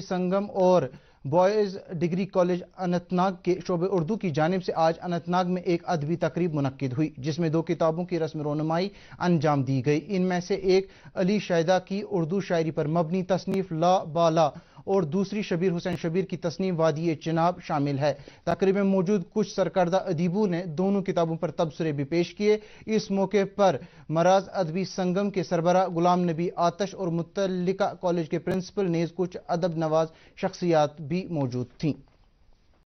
संगम और boys degree college Anantnag के शोब उर्दू की जानब से आज अनंतनाग में एक अदबी तकरीब मनद हुई जिसमें दो किताबों की रस्म रोनुमाई अंजाम दी गई इनमें से एक अली शाहदा की उर्दू शायरी पर मबनी तसनीफ ला बाला और दूसरी शबीर हुसैन शबीर की तस्नीम वादी चिनाब शामिल है तकरीब में मौजूद कुछ सरकर्दा अदीबों ने दोनों किताबों पर तबसरे भी पेश किए इस मौके पर मराज अदबी संगम के सरबरा गुलाम नबी आतश और मुतलिका कॉलेज के प्रिंसिपल नेज कुछ अदब नवाज शख्सियात भी मौजूद थी